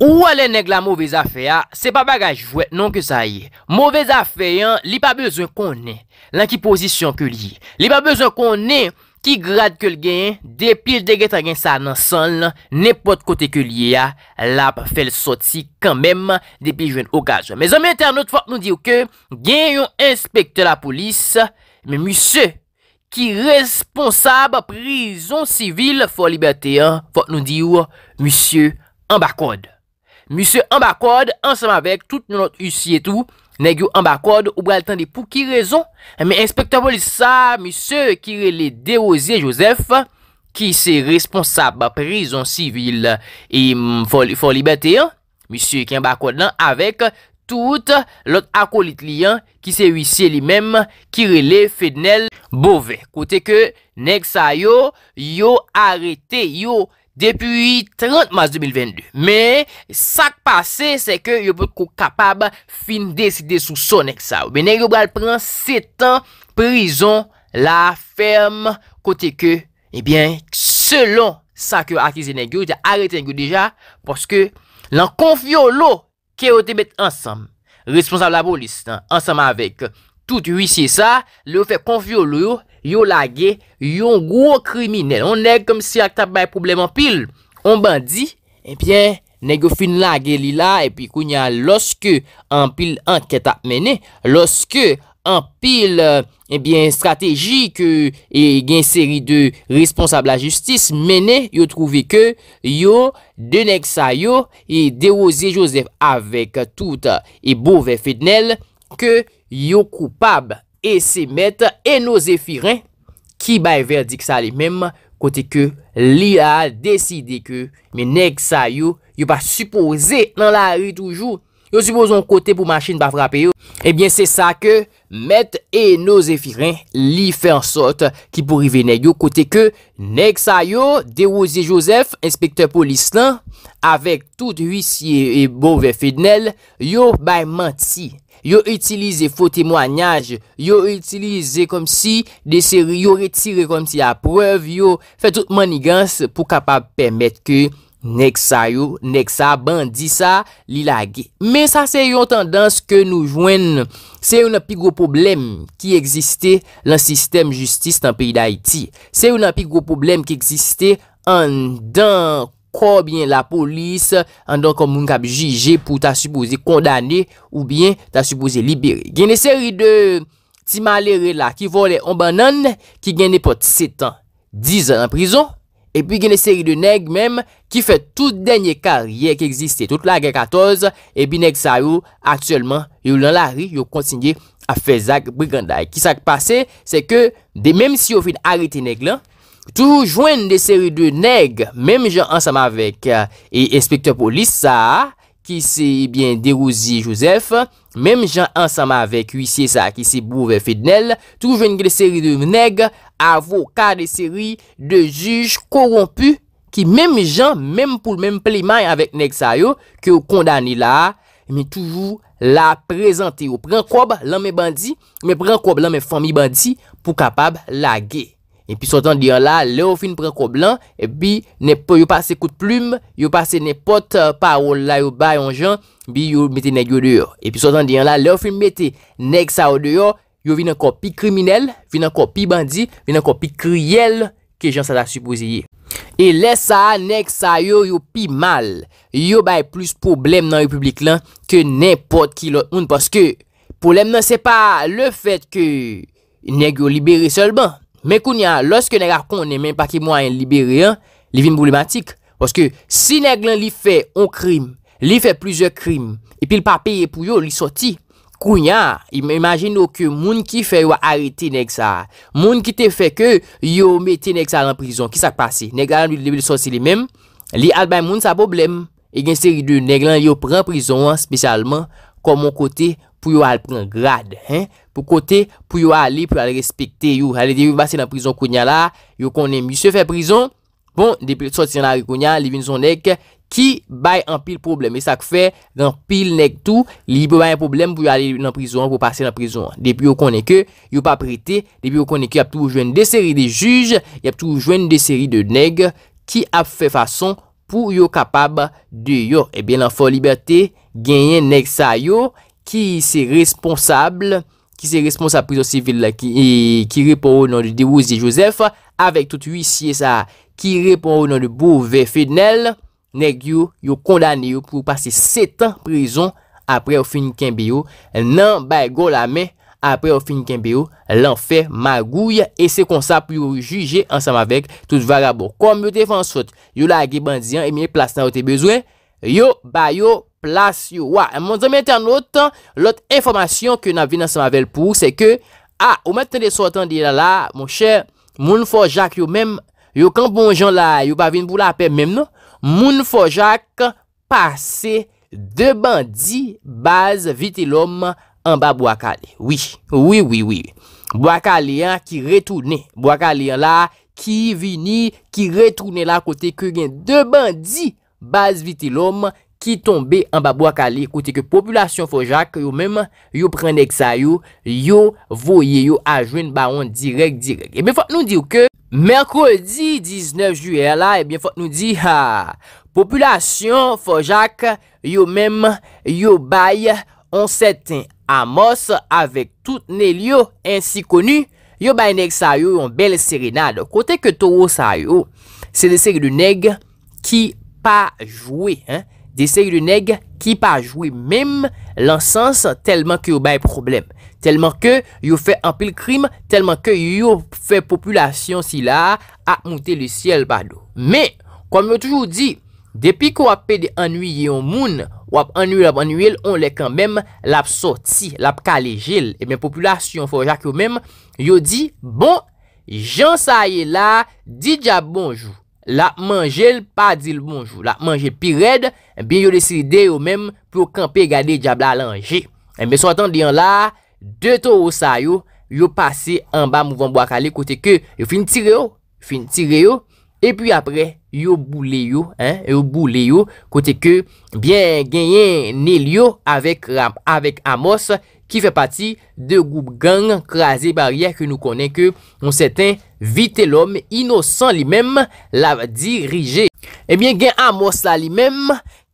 Ou alè neg la mouvè zafè ya, se pa bagaj jwè, non ke sa yè. Mouvè zafè yon, li pa bezon konè, lan ki pozisyon ke li. Li pa bezon konè, ki grad ke l gen, depil degèt a gen sa nan san, ne pot kote ke li ya, la pa fel soti kanmèm, depil jwen okaj. Me zanmè internet, fòk nou diyo ke, gen yon inspektè la polis, me moussè ki responsab prison sivil fòk libertè, fòk nou diyo moussè ambakonde. Mise ambakwad ansam avek tout nou not usi etou. Neg yo ambakwad ou bral tan de pou ki rezon. Me inspektor boli sa, mise kirele deroziye josef. Ki se responsab a prizon sivil. E mm, for libeti an. Mise ki ambakwad nan avek tout lot akolit li an. Ki se usi li mem kirele fednel bove. Kote ke neg sa yo, yo arete yo. Depi 30 mars 2022. Me sak pase se ke yo pou kapab fin deside sou son ek sa. Ben nèk yo bral pren 7 an prison la ferm kote ke. Ebyen eh selon sa ke akize nèk yo. Te arete nèk yo deja. Poske lan konfyo lo ke yo te bet ansam. Responsable la polis ansam avek. Tout yu isye sa. Le ou fe konfyo lo yo. yo lage yon gwo krimine. On neg kom si ak tabay problem anpil. On ban di, epyen, eh neg yo fin lage li la, epi koun ya loske anpil anket ap mene, loske anpil, epyen, eh strategik, e gen seri de responsable la justis, mene, yo trouvi ke, yo deneg sa yo, e dewozi Joseph avèk tout, e bouve fèdnel, ke yo koupab, E se met Eno Zefirin, ki bay verdik sa li mem, kote ke li a deside ke, men nek sa yo, yo pa suppose nan la ri toujou, yo suppose yon kote pou machin pa frape yo, ebyen eh se sa ke, met Eno Zefirin, li fe ansot ki pou rive nek yo, kote ke, nek sa yo, Derozie Joseph, inspektor polis lan, avek tout hui si e bo ve fednel, yo bay manti, Yo itilize fote mwanyaj, yo itilize kom si de seri, yo retire kom si aprev, yo fe tout manigans pou kapab pemet ke nek sa yo, nek sa, bandi sa, li la ge. Me sa se yon tendans ke nou jwen, se yon api go problem ki egziste lan sistem justiste an peyi da iti. Se yon api go problem ki egziste an den... ko byen la polis, an don kon moun kap jige pou ta supose kondane ou byen ta supose libere. Genne seri de ti malere la ki vole omban nan, ki genne pot 7 an, 10 an an prizon, epi genne seri de neg menm ki fe tout denye kar yek eksiste, tout la gen 14, epi neg sa yo, akselman, yo lan la ri, yo kontinye a fezak briganday. Ki sak pase, se ke de menm si yo fin arete neg lan, Toujou jwen de seri de neg, mem jan ansama vek eh, e espektor polis sa, ki se bien derouzi Josef, mem jan ansama vek huisye sa, ki se bouve Fidnel, toujou jwen gen de seri de neg, avoka de seri de juj korompu, ki mem jan, mem pou men pleman yon vek neg sa yo, ki yo kondani la, mi toujou la prezante yo. Prenkwob lan men bandi, mi prenkwob lan men fami bandi, pou kapab la gey. Epi sotan diyan la, le ou fin preko blan, epi yo pase kout plume, yo pase nepot euh, parol la yo bay anjan, bi yo mette negyo deyo. Epi sotan diyan la, le ou fin mette neg sa ou deyo, yo vin ankon pi kriminel, vin ankon pi bandi, vin ankon pi kriyel, ke jan sa la suposyeye. E lesa, neg sa yo yo pi mal, yo bay plus problem nan republik lan, ke nepot ki lot moun, paske problem nan se pa le fet ke negyo libere sol ban. Men kounya, loske Negarcon ne men pa ki mwen libe rien, li vin boulematik. Poske si Neglan li fe on krim, li fe plize krim, epil pa peye pou yo li soti, kounya, imajin yo ke moun ki fe yo arete Neksar. Moun ki te fe ke yo mette Neksar lan prizon. Ki sak pasi? Neglan li libe li sosi li men, li albem moun sa boblem. E gen seri 2, Neglan yo pren prizon an spesyalman kon moun kote Neksar. pou yo al pren grad, he, pou kote, pou yo al li, pou yo al respekte yo, al li debi yo basse nan prison konya la, yo konen misyo fè prison, bon, debi yo soti nan konya, li vin zon nek, ki bay an pil problem, e sa k fè, nan pil nek tou, li pou bay an problem pou yo al li nan prison, pou yo basse nan prison, debi yo konen ke, yo pa prete, debi yo konen ke, ap tou jou jwen de seri de juj, ap tou jou jwen de seri de neg, ki ap fè fason pou yo kapab de yo, e ben lan fò libertè, genyen neg sa yo, ki se responsable, ki se responsable priso sivil la, ki e, repon ou nan de Dewezye Joseph, avek tout hui siye sa, ki repon ou nan de Bouvet Fidnel, neg yo, yo kondane yo pou pase setan prison, apre ou finik en biyo, nan bay go la me, apre ou finik en biyo, lan fe magouye, e se konsa pou yo juje ansam avek, tout va rabo. Kom yo te fansot, yo la agibandian, e miye plas nan yo te bezwen, yo, bay yo, Plas yo wa. Mon zan mette an notan. Lot informasyon ke nan vin nan sa mavel pou. Se ke. A. Ou mette ten de sotan di la la. Mon chè. Moun fò jak yo menm. Yo kan bonjon la. Yo pa vin bou la apè menm nou. Moun fò jak. Pase. De bandi. Baz. Viti lòm. An ba bo akale. Oui. Oui. Oui. Oui. Bo akale ya ki retounen. Bo akale ya la. Ki vini. Ki retounen la kote. Ke gen de bandi. Baz. Viti lòm. Ki vini. Ki tombe an babou akale, kote ke populasyon fojak, yo mem, yo pren neg sa yo, yo voye yo a jwen baon direk direk. E eh ben fote nou diw ke, merkodi 19 juyè la, e eh ben fote nou di, ha, populasyon fojak, yo mem, yo bay, an seten amos, avek tout nel yo, ansi konu, yo bay neg sa yo, yon bel serenade. Kote ke toro sa yo, se de seri de neg ki pa jwe, hein. Desè yu de neg ki pa jwe mèm lansans telman ki yo baye problem. Telman ki yo fè ampil krim, telman ki yo fè populasyon si la ap moutè le siel bado. Mè, kwa mè toujou di, depi ko ap pe de anouye yon moun, wap anouye ap anouye, on lè kan mèm l ap soti, l ap kalejil. E mè populasyon fò jak yo mèm, yo di, bon, jan sa ye la, di dja bonjou. La manjel pa dil bonjou. La manjel pi red. Eh ben yo deside yo menm pou kampe gade diabla lanje. Eh ben son atan diyan la. De to osa yo. Yo pase an ba mouvan bo akale. Kote ke yo fin tire yo. Fin tire yo. E pi apre yo boule yo. Yo boule yo. Kote ke. Ben genyen nel yo. Avek amos. Ki fe pati de goup gang. Krasi bariyer ki nou konen ke. On seten genyen. Vite lom, inosan li mem, la va dirije. Ebyen eh gen Amos la li mem,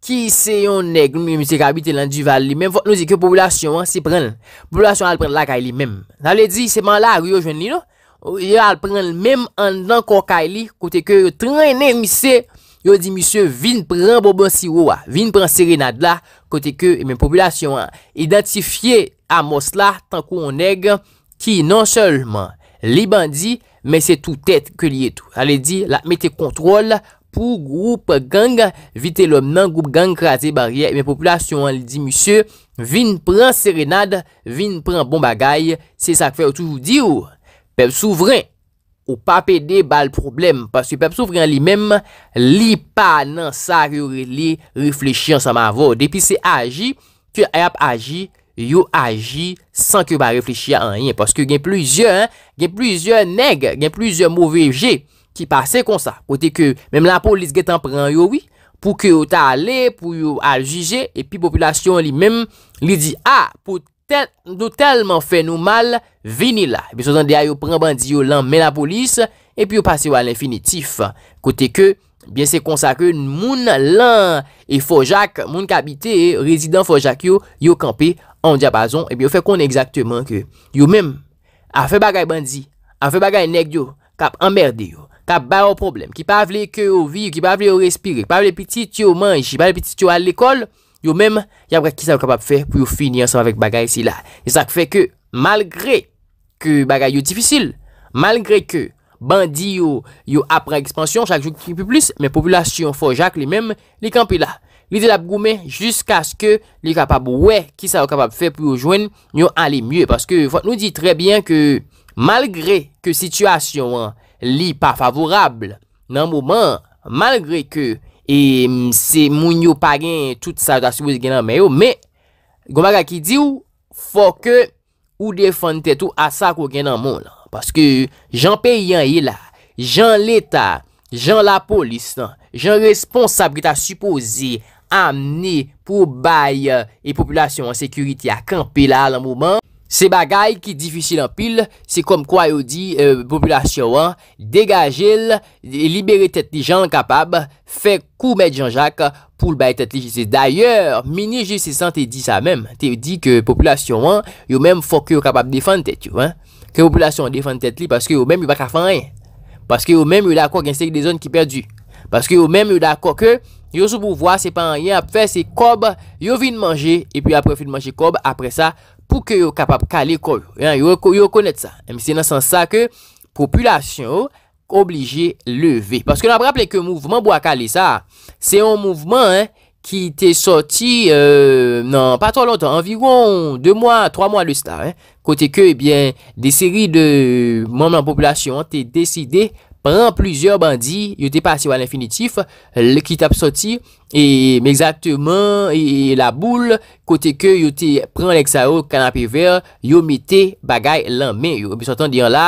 ki se yon neg, mwen mwen mwen se kapite lan du val li mem, fok nou zi ke popolasyon an se pren, popolasyon an pren la ka li mem. Nan le di seman la, yo jwen li no, yo al pren mem an dan kon ka li, kote ke yo trenen mwen se, yo di mwen mwen mwen pren Bobon Siro a, mwen mwen pren Serenad la, kote ke, emen, eh popolasyon an, identifiye Amos la, tankou yon neg, ki non selman, Li bandi, men se tout et ke li etou. Ale di, la mette kontrol pou groupe gang, vite lom nan groupe gang krate barye. E men populasyon, ale di, monsye, vin pran serenade, vin pran bon bagay. Se sa kfe ou toujou di ou, pep souvren ou pa pede bal problem. Pas se pep souvren li men, li pa nan sa yore li reflechyan sa ma vod. Depi se aji, ke ayap aji moun. yo aji san ke ba reflechi a anyen. Paske gen plizye, gen plizye neg, gen plizye mouveje ki pase konsa. Kote ke, menm la polis ge tan pran yo wi, pou ke yo ta ale, pou yo a juje, epi populasyon li menm, li di, a, ah, pou nou telman fenou mal, vini la. Epi so zan de a yo pran bandi yo lan men la polis, epi yo pase yo al infinitif. Kote ke, bien se konsa ke, moun lan, e fojak, moun kabite, e rezidant fojak yo, yo kampe, On di apazon, e bi yo fe konen exakteman ke yo menm a fe bagay bandi, a fe bagay neg yo, kap emmerdi yo, kap bayo problem, ki pa avle ke yo vi, ki pa avle yo respire, ki pa avle pitit yo manji, ki pa avle pitit yo al ekol, yo menm yabre ki sa yo kapap fe pou yo finye ansan avle bagay si la. E sak fe ke malgre ke bagay yo difisil, malgre ke bandi yo apre ekspansyon, chak joun ki pi plis, menm populasyon fo jak li menm li kampe la. Li de la pou gome, Jusk as ke li kapab wè, Ki sa wè kapab fè pou yo jwen, Nyo ali mye, Paske, Fote nou di trebyen ke, Malgre ke situasyon, Li pa favorable, Nan mouman, Malgre ke, E, Se moun yo pagen, Tout sa tasibouz genan mè yo, Me, Goma kakidiu, Foke, Ou defante tou, Asak ou genan moun, Paske, Jan peyyan yi la, Jan l'Etat, Jan la polis, Jan responsab li ta suposi, A, amne pou baye euh, e populasyon an sekuriti a kampe la lan mouman. Se bagay ki difisil an pil, se kom kwa yo di euh, populasyon an, degaje li, libere tet li jan kapab, fe kou med jan jak pou baye tet li jise. D'ayor, mini jise san te di sa menm. Te di ke populasyon an, yo menm fok yo kapab defan tet yo. Ke populasyon an defan tet li, paske yo menm yo baka fan en. Paske yo menm yo d'akok yon sek de zon ki perdu. Paske yo menm yo d'akok yo yo c'est pas rien à faire c'est cob yo de manger et puis après de manger cob après ça pour que yo capable caler cob Vous yo connaître ça c'est dans sens ça que population de lever parce que a rappelé que mouvement bois caler ça c'est un mouvement qui hein, était sorti euh, non pas trop longtemps environ deux mois trois mois le star côté que bien des séries de membres de la population ont décidé pran plusieurs bandi, yote pasi wale infinitif, le kit ap soti, e, m'exaktement, e la boule, kote ke yote pran l'eksa ou, kan api ver, yomite bagay lanme, yon bisotan diyan la,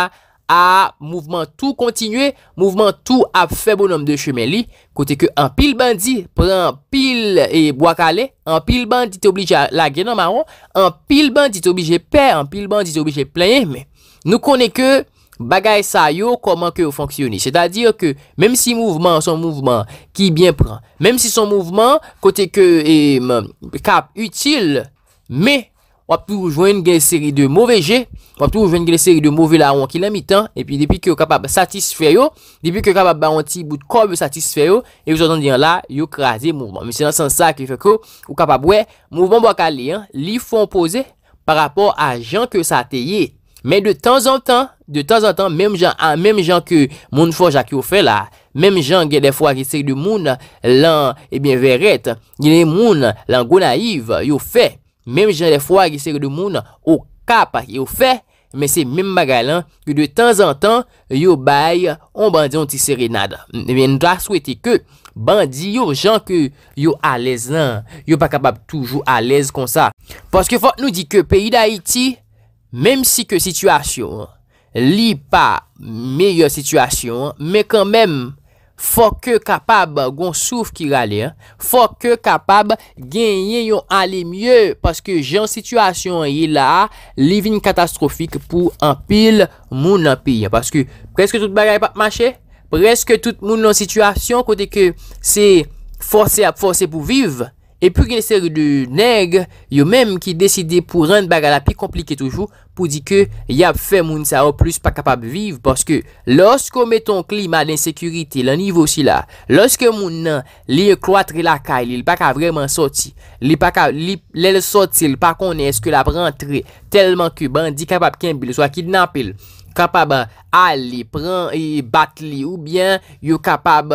a, mouvment tou kontinue, mouvment tou ap fe bon om de cheme li, kote ke an pil bandi, pran pil e wakale, an pil bandi te oblige la genan maron, an pil bandi te oblige pe, an pil bandi te oblige pleye, me, nou kone ke Bagay sa yo koman ke ou fonksyoni Seda dir ke, menm si mouvman Son mouvman ki bien pran Menm si son mouvman kote ke e, Kap util Me, wap tou jouen gen seri De mouve je, wap tou jouen gen seri De mouve la wankila mitan, epi depi ke Wap kap satisfe yo, depi ke kap Ba wanti bout kob satisfe yo E vizotan diyan la, yo krasi mouvman Menm se nan san sa ki fek yo, wap kap wè Mouvman wak ale, li fon pose Par rapport a jan ke sa te ye Men de tan zan tan, de tan zan tan, menm jan an, menm jan ke moun fwa jak yo fe la, menm jan gen defwa gisek de moun, lan, ebyen eh veret, gen e moun, lan go naiv, yo fe, menm jan defwa gisek de moun, yo kap, eh yo fe, men se menm bagay lan, gen de tan zan tan, yo bay, on bandi yon ti serenad. Ebyen drak souwete ke, bandi yon jan ke, yo alez lan, yo pa kapab toujou alez kon sa. Paske fwa nou di ke peyi da Haiti, Mem si ke situasyon li pa meyye situasyon, me kanmem, fok ke kapab gwen souf ki gale, fok ke kapab genye yon ale mye, paske jan situasyon yi la, li vin katastrofik pou anpil moun anpil. Paske preske tout bagay pa mache, preske tout moun nan situasyon kote ke se force ap force pou vive, E pou gen estere de neg, yo menm ki deside pou rend bagala pi komplike toujou pou di ke yap fe moun sa ou plus pa kapab vive. Paske loske moun men ton klima den sekurite, la nivou si la, loske moun nan li yo kloatre la kay, li li pa ka vreman soti, li li soti, li pa konen eske la prantre, telman ki bandi kapab ken bil, so akid napil, kapab ali, pran, bat li ou bien yo kapab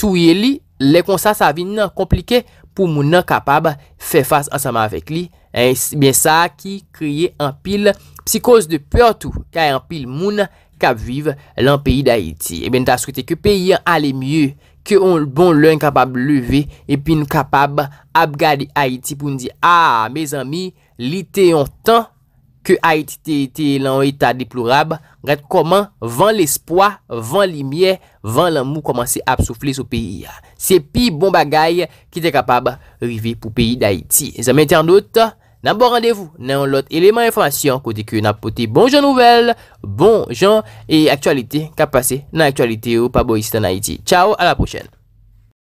touye li, Lè kon sa sa vin nan komplike pou moun nan kapab fè fase ansama avèk li. E eh, bè sa ki kriye an pil psikose de peur tou kè an pil moun kap viv lan peyi d'Haïti. E eh bè nan ta skwete ke peyi an ale mye ke bon lè an kapab leve epi nou kapab ap gadi Haïti pou n di a, ah, mè zami, li te yon tan. ke Haïti te ete lan ou eta deplourab, gret koman van l'espoi, van l'imye, van lan mou koman se apsoufli sou peyi ya. Se pi ah. bon bagay, ki te kapab rive pou peyi d'Haïti. Se mette an dout, nan bo randevou, nan lot eleman informasyon, kote ke nan pote bonjon nouvel, bonjon, e aktualite, kap pase nan aktualite ou paboyistan Haïti. Ciao, a la pochen.